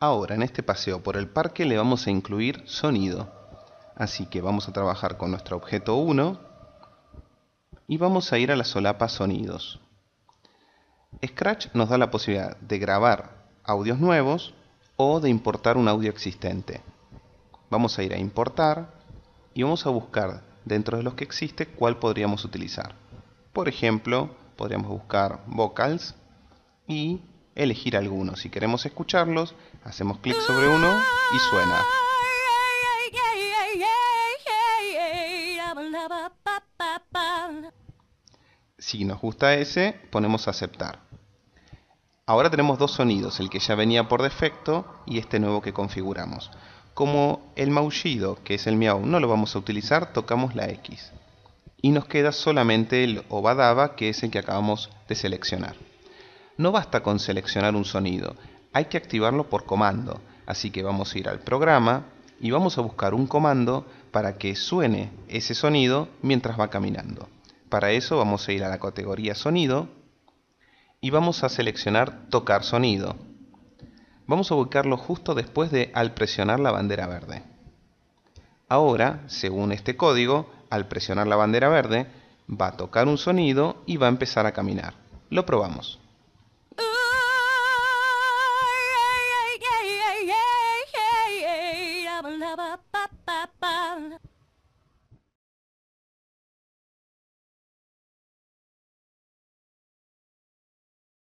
Ahora en este paseo por el parque le vamos a incluir sonido. Así que vamos a trabajar con nuestro objeto 1 y vamos a ir a la solapa sonidos. Scratch nos da la posibilidad de grabar audios nuevos o de importar un audio existente. Vamos a ir a importar y vamos a buscar dentro de los que existe cuál podríamos utilizar. Por ejemplo, podríamos buscar vocals y elegir algunos. Si queremos escucharlos, hacemos clic sobre uno y suena. Si nos gusta ese, ponemos aceptar. Ahora tenemos dos sonidos, el que ya venía por defecto y este nuevo que configuramos. Como el maullido, que es el miau, no lo vamos a utilizar, tocamos la X. Y nos queda solamente el obadaba, que es el que acabamos de seleccionar. No basta con seleccionar un sonido, hay que activarlo por comando. Así que vamos a ir al programa y vamos a buscar un comando para que suene ese sonido mientras va caminando. Para eso vamos a ir a la categoría sonido y vamos a seleccionar tocar sonido. Vamos a buscarlo justo después de al presionar la bandera verde. Ahora, según este código, al presionar la bandera verde, va a tocar un sonido y va a empezar a caminar. Lo probamos. ba ba ba ba